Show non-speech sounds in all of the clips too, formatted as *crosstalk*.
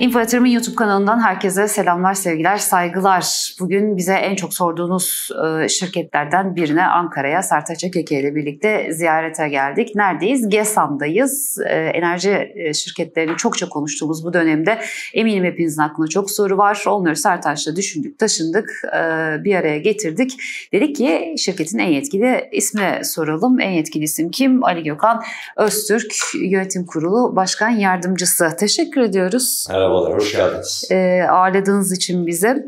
Info Yatırım'ın YouTube kanalından herkese selamlar, sevgiler, saygılar. Bugün bize en çok sorduğunuz e, şirketlerden birine Ankara'ya Sertaç Keke ile birlikte ziyarete geldik. Neredeyiz? GESAM'dayız. E, enerji e, şirketlerini çokça konuştuğumuz bu dönemde eminim hepinizin aklında çok soru var. Onları Sertaç'la düşündük, taşındık, bir araya getirdik. Dedik ki şirketin en yetkili ismi soralım. En yetkili isim kim? Ali Gökhan Öztürk, Yönetim Kurulu Başkan Yardımcısı. Teşekkür ediyoruz. Evet Merhabalar, hoş geldiniz. E, ağırladığınız için bize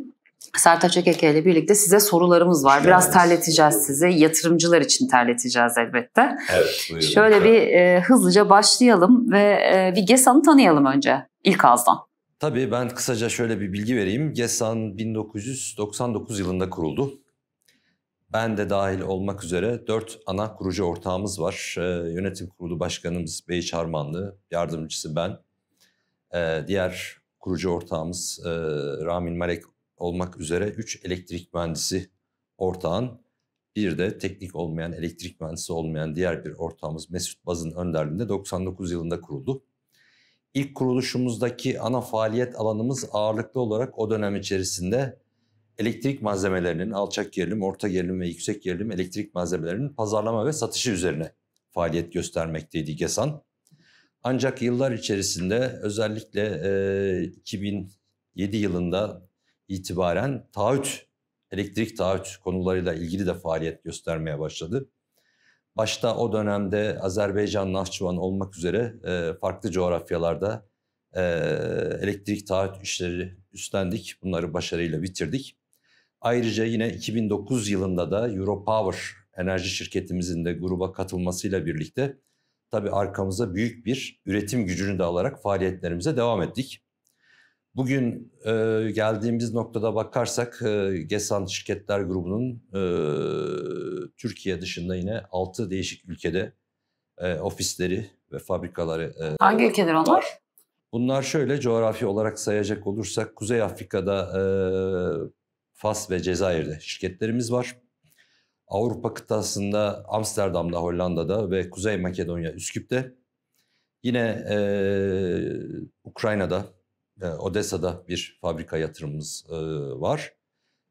Sertaç Ekeke ile birlikte size sorularımız var. Biraz evet. terleteceğiz sizi. Yatırımcılar için terleteceğiz elbette. Evet, buyurun. Şöyle bir e, hızlıca başlayalım ve e, bir GESAN'ı tanıyalım önce ilk ağızdan. Tabii ben kısaca şöyle bir bilgi vereyim. GESAN 1999 yılında kuruldu. Ben de dahil olmak üzere dört ana kurucu ortağımız var. E, yönetim kurulu başkanımız Bey Çarmanlı, yardımcısı ben, ee, diğer kurucu ortağımız e, Ramin Malek olmak üzere 3 elektrik mühendisi ortağın bir de teknik olmayan, elektrik mühendisi olmayan diğer bir ortağımız Mesut Baz'ın önderliğinde 99 yılında kuruldu. İlk kuruluşumuzdaki ana faaliyet alanımız ağırlıklı olarak o dönem içerisinde elektrik malzemelerinin alçak gerilim, orta gerilim ve yüksek gerilim elektrik malzemelerinin pazarlama ve satışı üzerine faaliyet göstermekteydi GESAN. Ancak yıllar içerisinde özellikle e, 2007 yılında itibaren taahhüt, elektrik taahhüt konularıyla ilgili de faaliyet göstermeye başladı. Başta o dönemde Azerbaycan, Nahçıvan olmak üzere e, farklı coğrafyalarda e, elektrik taahhüt işleri üstlendik. Bunları başarıyla bitirdik. Ayrıca yine 2009 yılında da Europower enerji şirketimizin de gruba katılmasıyla birlikte tabii arkamıza büyük bir üretim gücünü de alarak faaliyetlerimize devam ettik. Bugün e, geldiğimiz noktada bakarsak e, GESAN Şirketler Grubu'nun e, Türkiye dışında yine 6 değişik ülkede e, ofisleri ve fabrikaları e, Hangi ülkeler onlar? Bunlar şöyle coğrafi olarak sayacak olursak Kuzey Afrika'da e, Fas ve Cezayir'de şirketlerimiz var. Avrupa kıtasında Amsterdam'da, Hollanda'da ve Kuzey Makedonya, Üsküp'te. Yine e, Ukrayna'da, e, Odessa'da bir fabrika yatırımımız e, var.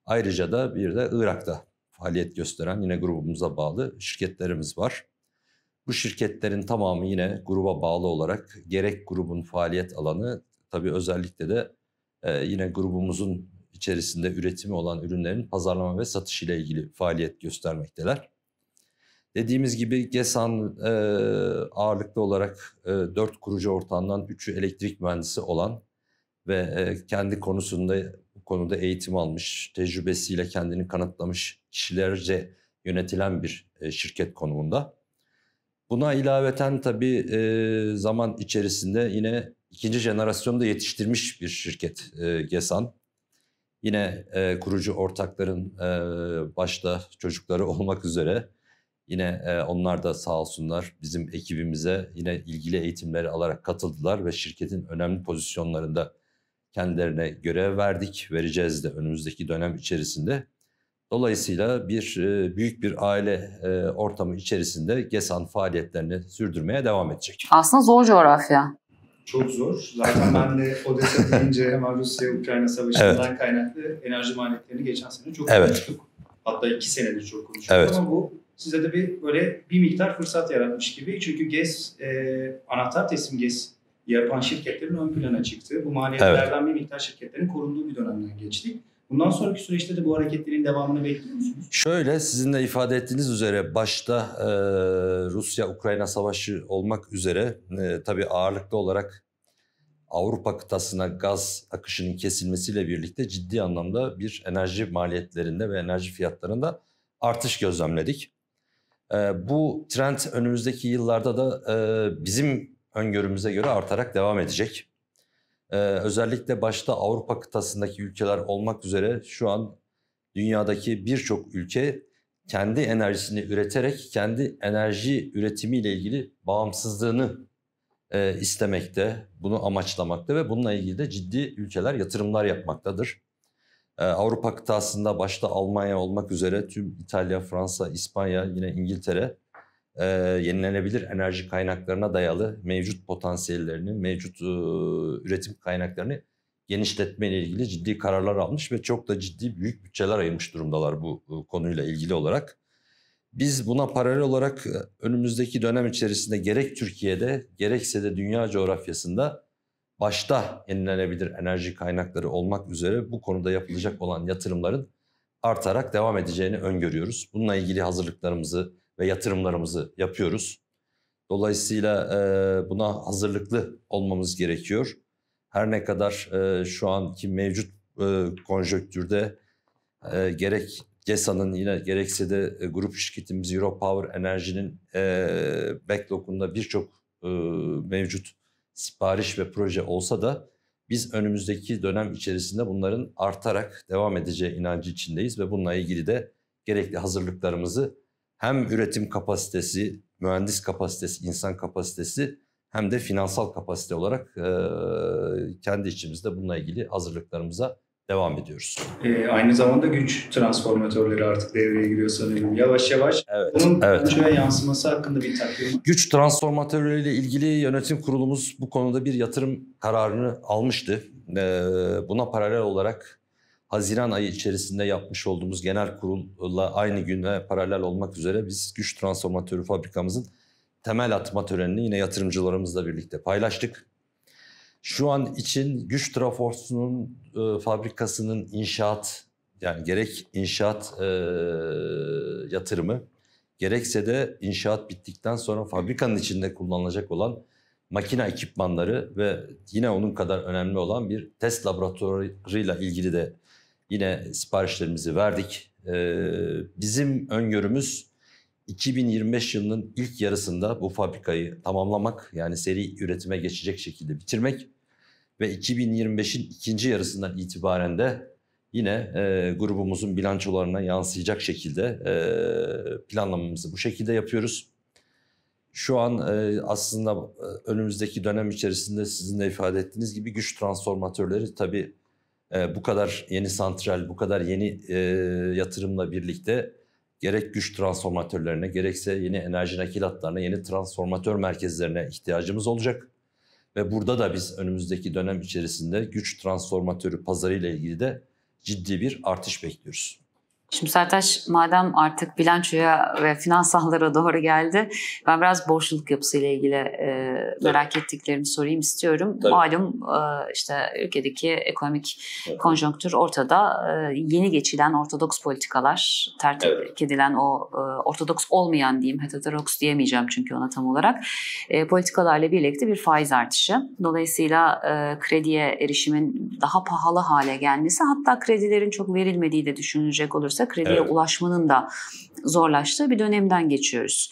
Ayrıca da bir de Irak'ta faaliyet gösteren yine grubumuza bağlı şirketlerimiz var. Bu şirketlerin tamamı yine gruba bağlı olarak gerek grubun faaliyet alanı tabii özellikle de e, yine grubumuzun içerisinde üretimi olan ürünlerin pazarlama ve satış ile ilgili faaliyet göstermekteler. Dediğimiz gibi GESAN e, ağırlıklı olarak e, 4 kurucu ortağından 3'ü elektrik mühendisi olan ve e, kendi konusunda bu konuda eğitim almış, tecrübesiyle kendini kanıtlamış kişilerce yönetilen bir e, şirket konumunda. Buna ilaveten tabii e, zaman içerisinde yine ikinci jenerasyonu da yetiştirmiş bir şirket e, GESAN. Yine e, kurucu ortakların e, başta çocukları *laughs* olmak üzere yine e, onlar da sağ olsunlar bizim ekibimize yine ilgili eğitimleri alarak katıldılar ve şirketin önemli pozisyonlarında kendilerine görev verdik, vereceğiz de önümüzdeki dönem içerisinde. Dolayısıyla bir e, büyük bir aile e, ortamı içerisinde GESAN faaliyetlerini sürdürmeye devam edecek. Aslında zor coğrafya çok zor. Zaten ben de Odessa *laughs* deyince hemen Rusya-Ukrayna savaşından evet. kaynaklı enerji maliyetlerini geçen sene çok evet. konuştuk. Hatta iki senedir çok konuştuk evet. ama bu size de bir böyle bir miktar fırsat yaratmış gibi. Çünkü GES, e, anahtar teslim GES yapan şirketlerin ön plana çıktı. bu maliyetlerden evet. bir miktar şirketlerin korunduğu bir dönemden geçtik. Bundan sonraki süreçte de bu hareketlerin devamını bekliyor musunuz? Şöyle sizin de ifade ettiğiniz üzere başta e, Rusya-Ukrayna savaşı olmak üzere e, tabii ağırlıklı olarak Avrupa kıtasına gaz akışının kesilmesiyle birlikte ciddi anlamda bir enerji maliyetlerinde ve enerji fiyatlarında artış gözlemledik. E, bu trend önümüzdeki yıllarda da e, bizim öngörümüze göre artarak devam edecek. Ee, özellikle başta Avrupa kıtasındaki ülkeler olmak üzere şu an dünyadaki birçok ülke kendi enerjisini üreterek kendi enerji üretimiyle ilgili bağımsızlığını e, istemekte, bunu amaçlamakta ve bununla ilgili de ciddi ülkeler yatırımlar yapmaktadır. Ee, Avrupa kıtasında başta Almanya olmak üzere tüm İtalya, Fransa, İspanya, yine İngiltere e, yenilenebilir enerji kaynaklarına dayalı mevcut potansiyellerini, mevcut e, üretim kaynaklarını genişletme ile ilgili ciddi kararlar almış ve çok da ciddi büyük bütçeler ayırmış durumdalar bu e, konuyla ilgili olarak. Biz buna paralel olarak e, önümüzdeki dönem içerisinde gerek Türkiye'de gerekse de dünya coğrafyasında başta yenilenebilir enerji kaynakları olmak üzere bu konuda yapılacak olan yatırımların artarak devam edeceğini öngörüyoruz. Bununla ilgili hazırlıklarımızı ve yatırımlarımızı yapıyoruz. Dolayısıyla buna hazırlıklı olmamız gerekiyor. Her ne kadar şu anki mevcut e, konjöktürde gerek GESA'nın yine gerekse de grup şirketimiz Euro Power Enerji'nin backlog'unda birçok mevcut sipariş ve proje olsa da biz önümüzdeki dönem içerisinde bunların artarak devam edeceği inancı içindeyiz ve bununla ilgili de gerekli hazırlıklarımızı hem üretim kapasitesi, mühendis kapasitesi, insan kapasitesi hem de finansal kapasite olarak kendi içimizde bununla ilgili hazırlıklarımıza devam ediyoruz. E, aynı zamanda güç transformatörleri artık devreye giriyor sanırım. Yavaş yavaş evet, bunun evet. yansıması hakkında bir takvim Güç transformatörleriyle ilgili yönetim kurulumuz bu konuda bir yatırım kararını almıştı. E, buna paralel olarak Haziran ayı içerisinde yapmış olduğumuz genel kurulla aynı güne paralel olmak üzere biz güç transformatörü fabrikamızın temel atma törenini yine yatırımcılarımızla birlikte paylaştık. Şu an için güç trafosunun e, fabrikasının inşaat yani gerek inşaat e, yatırımı gerekse de inşaat bittikten sonra fabrikanın içinde kullanılacak olan makina ekipmanları ve yine onun kadar önemli olan bir test laboratuvarıyla ilgili de Yine siparişlerimizi verdik. Ee, bizim öngörümüz 2025 yılının ilk yarısında bu fabrikayı tamamlamak yani seri üretime geçecek şekilde bitirmek ve 2025'in ikinci yarısından itibaren de yine e, grubumuzun bilançolarına yansıyacak şekilde e, planlamamızı bu şekilde yapıyoruz. Şu an e, aslında e, önümüzdeki dönem içerisinde sizin de ifade ettiğiniz gibi güç transformatörleri tabii ee, bu kadar yeni santral, bu kadar yeni e, yatırımla birlikte gerek güç transformatörlerine, gerekse yeni enerji nakil hatlarına, yeni transformatör merkezlerine ihtiyacımız olacak. Ve burada da biz önümüzdeki dönem içerisinde güç transformatörü pazarı ile ilgili de ciddi bir artış bekliyoruz. Şimdi Sertaş madem artık bilançoya ve finansallara doğru geldi. Ben biraz borçluluk yapısıyla ilgili e, merak Tabii. ettiklerimi sorayım istiyorum. Tabii. Malum e, işte ülkedeki ekonomik evet. konjonktür ortada. E, yeni geçilen ortodoks politikalar, tertip evet. edilen o e, ortodoks olmayan diyeyim, heterodoks diyemeyeceğim çünkü ona tam olarak. E, politikalarla birlikte bir faiz artışı. Dolayısıyla e, krediye erişimin daha pahalı hale gelmesi hatta kredilerin çok verilmediği de düşünülecek olursa dolayısıyla krediye evet. ulaşmanın da zorlaştığı bir dönemden geçiyoruz.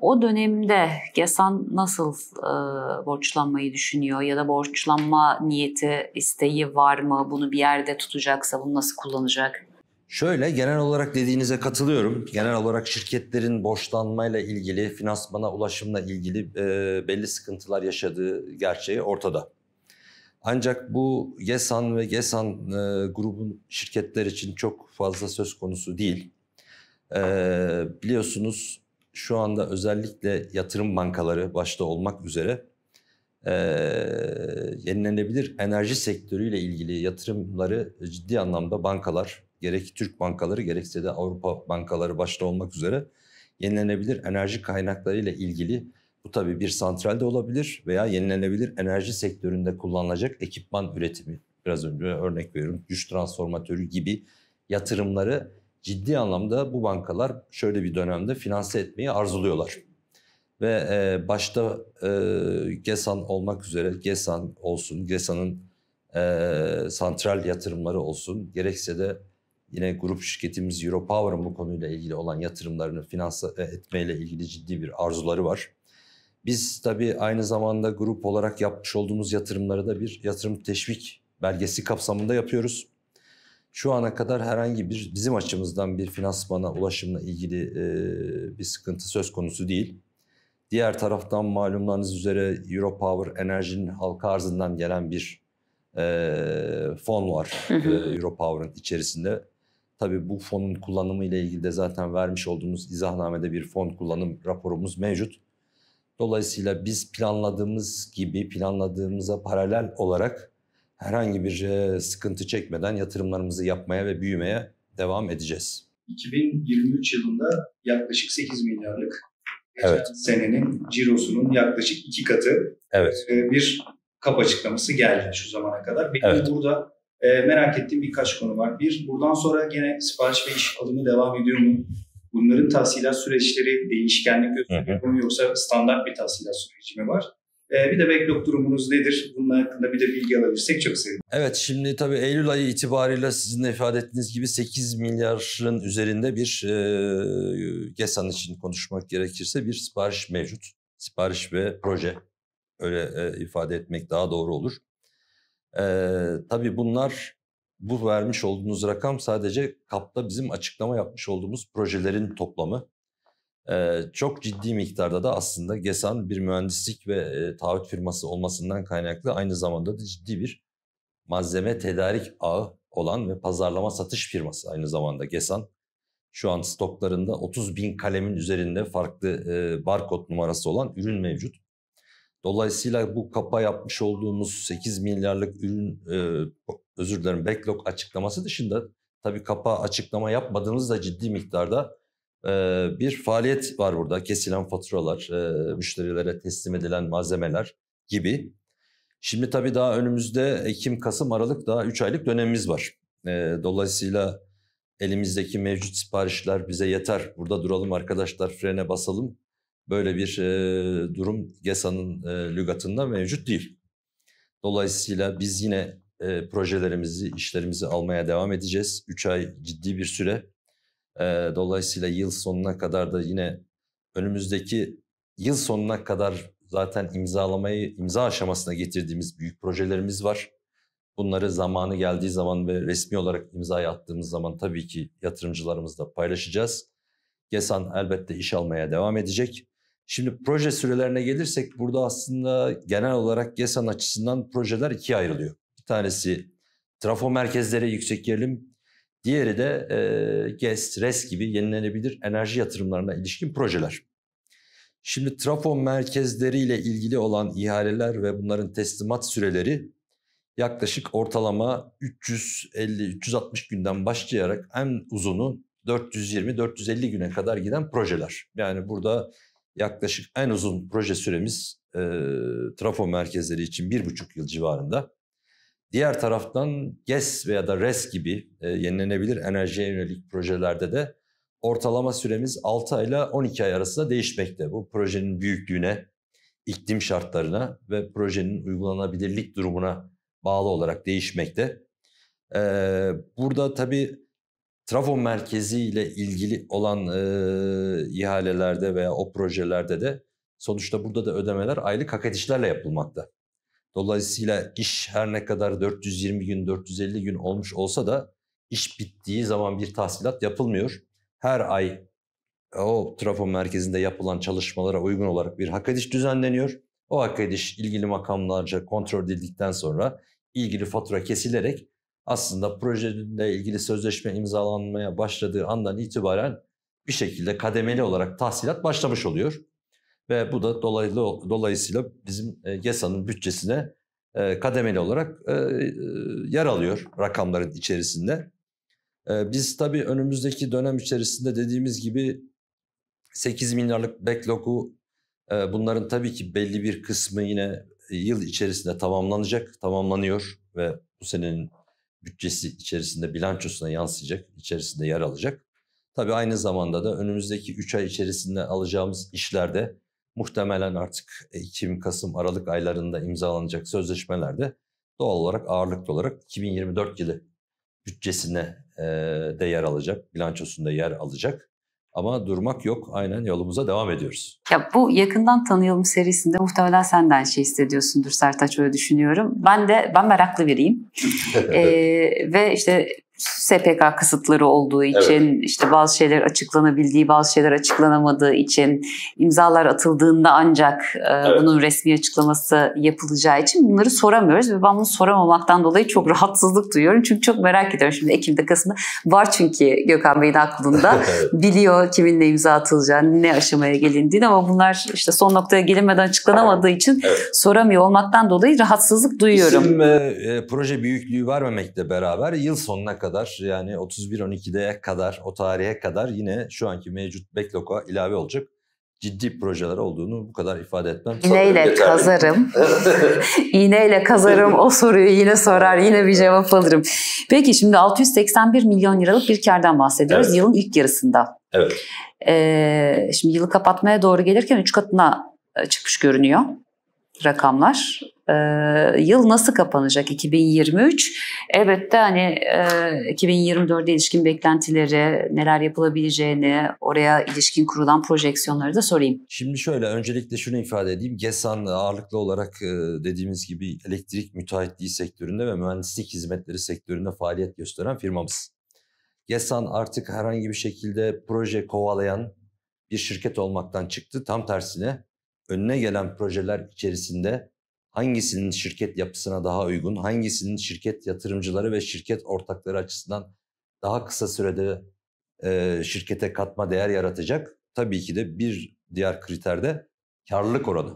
O dönemde GESAN nasıl e, borçlanmayı düşünüyor ya da borçlanma niyeti, isteği var mı? Bunu bir yerde tutacaksa bunu nasıl kullanacak? Şöyle genel olarak dediğinize katılıyorum. Genel olarak şirketlerin borçlanmayla ilgili, finansmana ulaşımla ilgili e, belli sıkıntılar yaşadığı gerçeği ortada. Ancak bu Gesan ve Gesan e, grubun şirketler için çok fazla söz konusu değil. E, biliyorsunuz şu anda özellikle yatırım bankaları başta olmak üzere e, yenilenebilir enerji sektörüyle ilgili yatırımları ciddi anlamda bankalar gerek Türk bankaları gerekse de Avrupa bankaları başta olmak üzere yenilenebilir enerji kaynaklarıyla ilgili bu tabii bir santral de olabilir veya yenilenebilir enerji sektöründe kullanılacak ekipman üretimi. Biraz önce örnek veriyorum güç transformatörü gibi yatırımları ciddi anlamda bu bankalar şöyle bir dönemde finanse etmeyi arzuluyorlar. Ve e, başta e, GESAN olmak üzere GESAN olsun, GESAN'ın e, santral yatırımları olsun, gerekse de yine grup şirketimiz Europower'ın bu konuyla ilgili olan yatırımlarını finanse e, etmeyle ilgili ciddi bir arzuları var. Biz tabii aynı zamanda grup olarak yapmış olduğumuz yatırımları da bir yatırım teşvik belgesi kapsamında yapıyoruz. Şu ana kadar herhangi bir bizim açımızdan bir finansmana ulaşımla ilgili e, bir sıkıntı söz konusu değil. Diğer taraftan malumlarınız üzere Europower Enerji'nin halka arzından gelen bir e, fon var e, Europower'ın içerisinde. Tabii bu fonun kullanımı ile ilgili de zaten vermiş olduğumuz izahnamede bir fon kullanım raporumuz mevcut. Dolayısıyla biz planladığımız gibi planladığımıza paralel olarak herhangi bir e, sıkıntı çekmeden yatırımlarımızı yapmaya ve büyümeye devam edeceğiz. 2023 yılında yaklaşık 8 milyarlık evet. senenin cirosunun yaklaşık iki katı evet. E, bir kap açıklaması geldi şu zamana kadar. Benim evet. burada e, merak ettiğim birkaç konu var. Bir, buradan sonra gene sipariş ve iş alımı devam ediyor mu? Bunların tahsilat süreçleri değişkenlik gösteriyor mu yoksa standart bir tahsilat süreci mi var? Ee, bir de backlog durumunuz nedir? Bunun hakkında bir de bilgi alabilirsek çok sevinirim. Evet şimdi tabii Eylül ayı itibariyle sizin de ifade ettiğiniz gibi 8 milyarın üzerinde bir e, GESAN için konuşmak gerekirse bir sipariş mevcut. Sipariş ve proje öyle e, ifade etmek daha doğru olur. E, tabii bunlar bu vermiş olduğunuz rakam sadece kapta bizim açıklama yapmış olduğumuz projelerin toplamı. Ee, çok ciddi miktarda da aslında GESAN bir mühendislik ve e, taahhüt firması olmasından kaynaklı aynı zamanda da ciddi bir malzeme tedarik ağı olan ve pazarlama satış firması aynı zamanda GESAN. Şu an stoklarında 30 bin kalemin üzerinde farklı e, barkod numarası olan ürün mevcut. Dolayısıyla bu kapa yapmış olduğumuz 8 milyarlık ürün e, özür dilerim backlog açıklaması dışında tabii kapa açıklama yapmadığınızda ciddi miktarda e, bir faaliyet var burada. Kesilen faturalar, e, müşterilere teslim edilen malzemeler gibi. Şimdi tabii daha önümüzde Ekim, Kasım, Aralık daha 3 aylık dönemimiz var. E, dolayısıyla elimizdeki mevcut siparişler bize yeter. Burada duralım arkadaşlar frene basalım Böyle bir e, durum GESA'nın e, lügatında mevcut değil. Dolayısıyla biz yine e, projelerimizi, işlerimizi almaya devam edeceğiz. 3 ay ciddi bir süre. E, dolayısıyla yıl sonuna kadar da yine önümüzdeki yıl sonuna kadar zaten imzalamayı imza aşamasına getirdiğimiz büyük projelerimiz var. Bunları zamanı geldiği zaman ve resmi olarak imzaya attığımız zaman tabii ki yatırımcılarımızla paylaşacağız. GESAN elbette iş almaya devam edecek. Şimdi proje sürelerine gelirsek burada aslında genel olarak GESAN açısından projeler ikiye ayrılıyor. Bir tanesi trafo merkezleri yüksek gerilim, diğeri de e, GES, RES gibi yenilenebilir enerji yatırımlarına ilişkin projeler. Şimdi trafo merkezleriyle ilgili olan ihaleler ve bunların teslimat süreleri yaklaşık ortalama 350-360 günden başlayarak en uzunu 420-450 güne kadar giden projeler. Yani burada yaklaşık en uzun proje süremiz e, trafo merkezleri için bir buçuk yıl civarında. Diğer taraftan GES veya da RES gibi e, yenilenebilir enerjiye yönelik projelerde de ortalama süremiz 6 ay ile 12 ay arasında değişmekte. Bu projenin büyüklüğüne, iklim şartlarına ve projenin uygulanabilirlik durumuna bağlı olarak değişmekte. Ee, burada tabii Trafo merkezi ile ilgili olan e, ihalelerde veya o projelerde de sonuçta burada da ödemeler aylık hak edişlerle yapılmakta. Dolayısıyla iş her ne kadar 420 gün 450 gün olmuş olsa da iş bittiği zaman bir tahsilat yapılmıyor. Her ay e, o trafo merkezinde yapılan çalışmalara uygun olarak bir hak ediş düzenleniyor. O hak ediş ilgili makamlarca kontrol edildikten sonra ilgili fatura kesilerek aslında projeyle ilgili sözleşme imzalanmaya başladığı andan itibaren bir şekilde kademeli olarak tahsilat başlamış oluyor. Ve bu da dolaylı, dolayısıyla bizim e, GESA'nın bütçesine e, kademeli olarak e, yer alıyor rakamların içerisinde. Biz tabii önümüzdeki dönem içerisinde dediğimiz gibi 8 milyarlık backlog'u bunların tabii ki belli bir kısmı yine yıl içerisinde tamamlanacak, tamamlanıyor ve bu senenin bütçesi içerisinde bilançosuna yansıyacak, içerisinde yer alacak. Tabii aynı zamanda da önümüzdeki 3 ay içerisinde alacağımız işlerde muhtemelen artık e, Ekim, Kasım, Aralık aylarında imzalanacak sözleşmelerde doğal olarak ağırlıklı olarak 2024 yılı bütçesine e, de yer alacak, bilançosunda yer alacak. Ama durmak yok. Aynen yolumuza devam ediyoruz. Ya bu yakından tanıyalım serisinde muhtemelen senden şey istediyorsundur Sertaç öyle düşünüyorum. Ben de ben meraklı biriyim. *laughs* ee, ve işte SPK kısıtları olduğu için evet. işte bazı şeyler açıklanabildiği, bazı şeyler açıklanamadığı için imzalar atıldığında ancak e, evet. bunun resmi açıklaması yapılacağı için bunları soramıyoruz ve ben bunu soramamaktan dolayı çok *laughs* rahatsızlık duyuyorum. Çünkü çok merak ediyorum şimdi Ekim'de Kasım'da var çünkü Gökhan Bey'in aklında *laughs* biliyor kiminle imza atılacağını, ne aşamaya gelindiğini ama bunlar işte son noktaya gelinmeden açıklanamadığı için evet. soramıyor olmaktan dolayı rahatsızlık duyuyorum. İsim e, e, proje büyüklüğü vermemekle beraber yıl sonuna kadar kadar yani 31 12deye kadar o tarihe kadar yine şu anki mevcut backlog'a ilave olacak ciddi projeler olduğunu bu kadar ifade etmem. İğneyle kazarım. *laughs* İğneyle kazarım o soruyu yine sorar yine bir cevap alırım. Peki şimdi 681 milyon liralık bir kardan bahsediyoruz evet. yılın ilk yarısında. Evet. Ee, şimdi yılı kapatmaya doğru gelirken 3 katına e, çıkmış görünüyor rakamlar e, yıl nasıl kapanacak 2023? Elbette hani e, 2024'e ilişkin beklentileri, neler yapılabileceğini, oraya ilişkin kurulan projeksiyonları da sorayım. Şimdi şöyle öncelikle şunu ifade edeyim. GESAN ağırlıklı olarak e, dediğimiz gibi elektrik müteahhitliği sektöründe ve mühendislik hizmetleri sektöründe faaliyet gösteren firmamız. GESAN artık herhangi bir şekilde proje kovalayan bir şirket olmaktan çıktı. Tam tersine önüne gelen projeler içerisinde hangisinin şirket yapısına daha uygun, hangisinin şirket yatırımcıları ve şirket ortakları açısından daha kısa sürede e, şirkete katma değer yaratacak? Tabii ki de bir diğer kriter de karlılık oranı.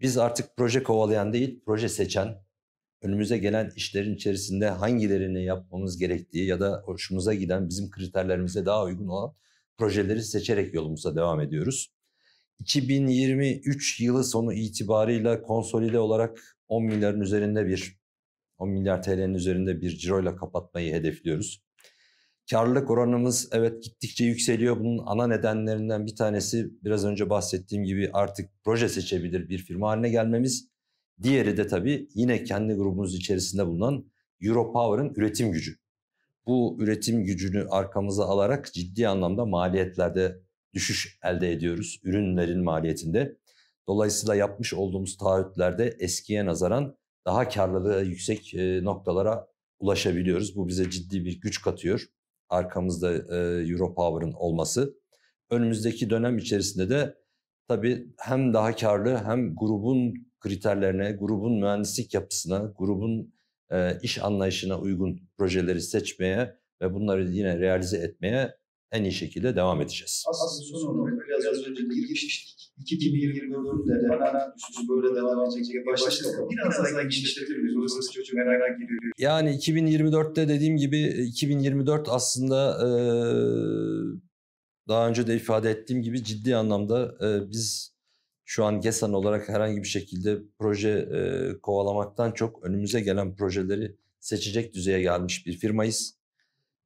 Biz artık proje kovalayan değil, proje seçen, önümüze gelen işlerin içerisinde hangilerini yapmamız gerektiği ya da hoşumuza giden bizim kriterlerimize daha uygun olan projeleri seçerek yolumuza devam ediyoruz. 2023 yılı sonu itibarıyla konsolide olarak 10 milyarın üzerinde bir 10 milyar TL'nin üzerinde bir ciroyla kapatmayı hedefliyoruz. Karlılık oranımız evet gittikçe yükseliyor. Bunun ana nedenlerinden bir tanesi biraz önce bahsettiğim gibi artık proje seçebilir bir firma haline gelmemiz. Diğeri de tabii yine kendi grubumuz içerisinde bulunan Europower'ın üretim gücü. Bu üretim gücünü arkamıza alarak ciddi anlamda maliyetlerde düşüş elde ediyoruz ürünlerin maliyetinde. Dolayısıyla yapmış olduğumuz taahhütlerde eskiye nazaran daha karlılığı yüksek e, noktalara ulaşabiliyoruz. Bu bize ciddi bir güç katıyor. Arkamızda e, Europower'ın olması. Önümüzdeki dönem içerisinde de tabii hem daha karlı hem grubun kriterlerine, grubun mühendislik yapısına, grubun e, iş anlayışına uygun projeleri seçmeye ve bunları yine realize etmeye en iyi şekilde devam edeceğiz. Aslında son olarak biraz az önce girmiştik. 2024'de de hemen böyle devam edecek diye başladık. Biraz daha genişletebilir miyiz? Orası çocuğu merak ediyor. Yani 2024'te dediğim gibi 2024 aslında e, daha önce de ifade ettiğim gibi ciddi anlamda e, biz şu an GESAN olarak herhangi bir şekilde proje e, kovalamaktan çok önümüze gelen projeleri seçecek düzeye gelmiş bir firmayız.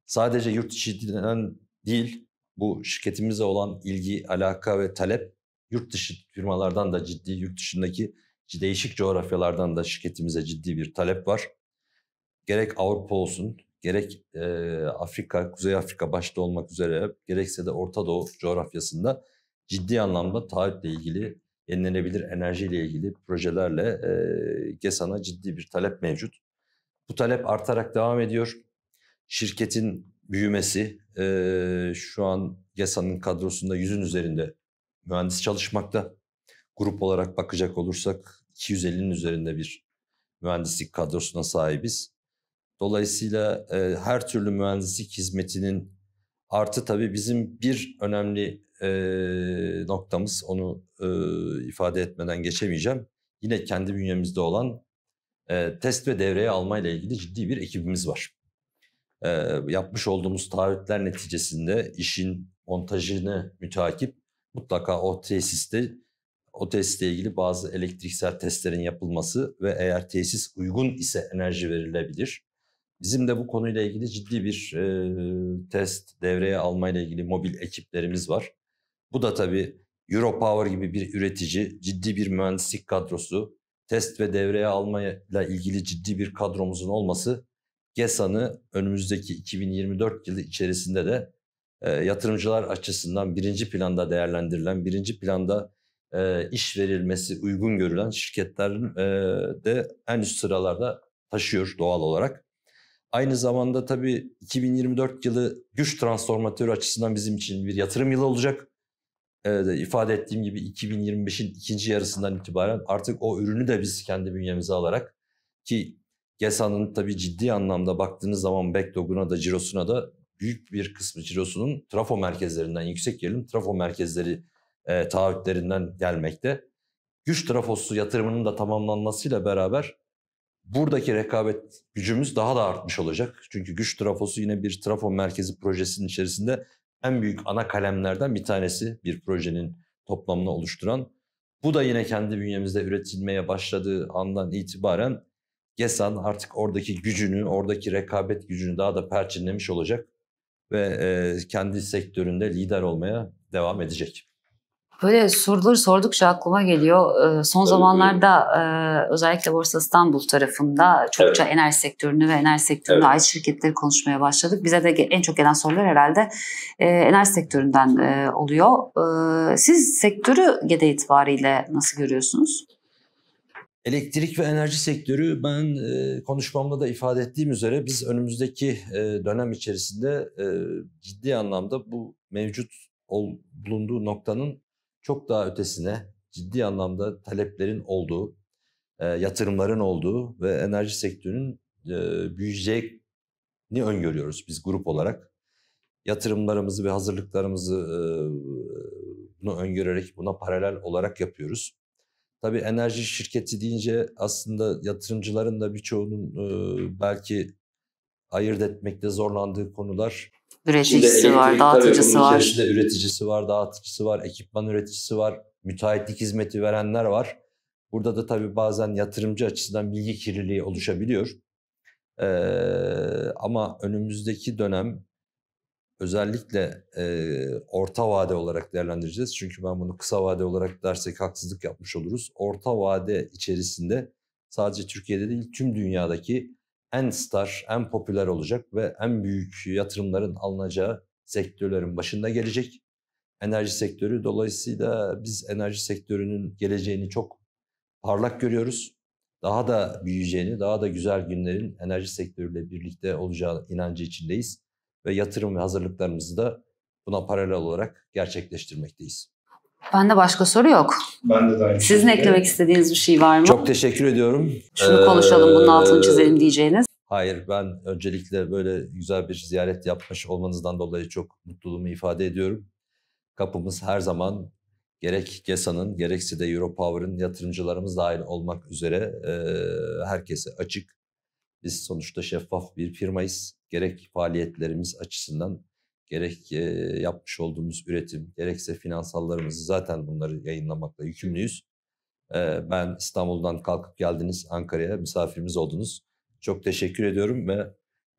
Sadece yurt içinden değil. Bu şirketimize olan ilgi, alaka ve talep yurt dışı firmalardan da ciddi, yurt dışındaki değişik coğrafyalardan da şirketimize ciddi bir talep var. Gerek Avrupa olsun, gerek e, Afrika, Kuzey Afrika başta olmak üzere gerekse de Orta Doğu coğrafyasında ciddi anlamda taahhütle ilgili, yenilenebilir enerjiyle ilgili projelerle e, GESAN'a ciddi bir talep mevcut. Bu talep artarak devam ediyor. Şirketin büyümesi e, şu an yasanın kadrosunda yüzün üzerinde mühendis çalışmakta. Grup olarak bakacak olursak 250'nin üzerinde bir mühendislik kadrosuna sahibiz. Dolayısıyla e, her türlü mühendislik hizmetinin artı tabii bizim bir önemli e, noktamız onu e, ifade etmeden geçemeyeceğim. Yine kendi bünyemizde olan e, test ve devreye alma ile ilgili ciddi bir ekibimiz var e, yapmış olduğumuz taahhütler neticesinde işin montajını mütakip mutlaka o tesiste o tesisle ilgili bazı elektriksel testlerin yapılması ve eğer tesis uygun ise enerji verilebilir. Bizim de bu konuyla ilgili ciddi bir e, test devreye almayla ilgili mobil ekiplerimiz var. Bu da tabii Europower gibi bir üretici, ciddi bir mühendislik kadrosu, test ve devreye almayla ilgili ciddi bir kadromuzun olması GESA'nı önümüzdeki 2024 yılı içerisinde de e, yatırımcılar açısından birinci planda değerlendirilen, birinci planda e, iş verilmesi uygun görülen şirketlerin e, de en üst sıralarda taşıyor doğal olarak. Aynı zamanda tabii 2024 yılı güç transformatörü açısından bizim için bir yatırım yılı olacak. Ee, ifade ettiğim gibi 2025'in ikinci yarısından itibaren artık o ürünü de biz kendi bünyemize alarak ki GESA'nın tabii ciddi anlamda baktığınız zaman backlog'una da cirosuna da büyük bir kısmı cirosunun trafo merkezlerinden, yüksek gerilim trafo merkezleri e, taahhütlerinden gelmekte. Güç trafosu yatırımının da tamamlanmasıyla beraber buradaki rekabet gücümüz daha da artmış olacak. Çünkü güç trafosu yine bir trafo merkezi projesinin içerisinde en büyük ana kalemlerden bir tanesi bir projenin toplamını oluşturan. Bu da yine kendi bünyemizde üretilmeye başladığı andan itibaren GESAN artık oradaki gücünü, oradaki rekabet gücünü daha da perçinlemiş olacak ve e, kendi sektöründe lider olmaya devam edecek. Böyle soruları sordukça aklıma geliyor. E, son zamanlarda e, özellikle Borsa İstanbul tarafında çokça evet. enerji sektörünü ve enerji sektörüne evet. ait şirketleri konuşmaya başladık. Bize de en çok gelen sorular herhalde e, enerji sektöründen e, oluyor. E, siz sektörü gede itibariyle nasıl görüyorsunuz? Elektrik ve enerji sektörü ben e, konuşmamda da ifade ettiğim üzere biz önümüzdeki e, dönem içerisinde e, ciddi anlamda bu mevcut ol, bulunduğu noktanın çok daha ötesine ciddi anlamda taleplerin olduğu, e, yatırımların olduğu ve enerji sektörünün e, büyüyeceğini öngörüyoruz biz grup olarak. Yatırımlarımızı ve hazırlıklarımızı e, bunu öngörerek buna paralel olarak yapıyoruz. Tabii enerji şirketi deyince aslında yatırımcıların da birçoğunun e, belki ayırt etmekte zorlandığı konular. Üreticisi var, dağıtıcısı var. Içerisinde üreticisi var, dağıtıcısı var, ekipman üreticisi var, müteahhitlik hizmeti verenler var. Burada da tabii bazen yatırımcı açısından bilgi kirliliği oluşabiliyor. Ee, ama önümüzdeki dönem özellikle e, orta vade olarak değerlendireceğiz. Çünkü ben bunu kısa vade olarak dersek haksızlık yapmış oluruz. Orta vade içerisinde sadece Türkiye'de değil tüm dünyadaki en star, en popüler olacak ve en büyük yatırımların alınacağı sektörlerin başında gelecek. Enerji sektörü dolayısıyla biz enerji sektörünün geleceğini çok parlak görüyoruz. Daha da büyüyeceğini, daha da güzel günlerin enerji sektörüyle birlikte olacağı inancı içindeyiz ve yatırım ve hazırlıklarımızı da buna paralel olarak gerçekleştirmekteyiz. Ben de başka soru yok. Ben de aynı Sizin şekilde. eklemek istediğiniz bir şey var mı? Çok teşekkür ediyorum. Şunu ee, konuşalım, bunun altını çizelim diyeceğiniz. Hayır, ben öncelikle böyle güzel bir ziyaret yapmış olmanızdan dolayı çok mutluluğumu ifade ediyorum. Kapımız her zaman gerek GESA'nın gerekse de Europower'ın yatırımcılarımız dahil olmak üzere e, herkese açık. Biz sonuçta şeffaf bir firmayız gerek faaliyetlerimiz açısından gerek yapmış olduğumuz üretim, gerekse finansallarımızı zaten bunları yayınlamakla yükümlüyüz. Ben İstanbul'dan kalkıp geldiniz Ankara'ya misafirimiz oldunuz. Çok teşekkür ediyorum ve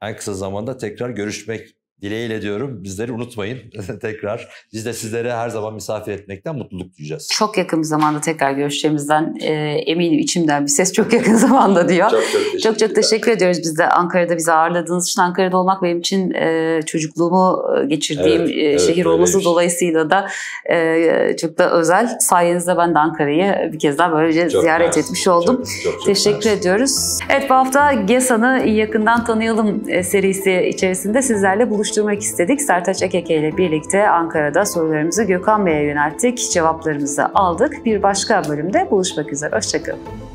en kısa zamanda tekrar görüşmek dileğiyle diyorum. Bizleri unutmayın *laughs* tekrar. Biz de sizlere her zaman misafir etmekten mutluluk duyacağız. Çok yakın bir zamanda tekrar görüşeceğimizden e, eminim içimden bir ses çok yakın *laughs* zamanda diyor. Çok çok teşekkür, çok, çok teşekkür ediyoruz biz de Ankara'da bizi ağırladığınız için. Ankara'da olmak benim için e, çocukluğumu e, geçirdiğim evet, e, evet, şehir olması şey. dolayısıyla da e, çok da özel. Sayenizde ben de Ankara'yı bir kez daha böylece çok ziyaret mersin. etmiş oldum. Çok, çok, teşekkür mersin. ediyoruz. Evet bu hafta GESA'nı yakından tanıyalım e, serisi içerisinde sizlerle buluştuk buluşturmak istedik. Sertaç Ekeke ile birlikte Ankara'da sorularımızı Gökhan Bey'e yönelttik. Cevaplarımızı aldık. Bir başka bölümde buluşmak üzere. Hoşçakalın.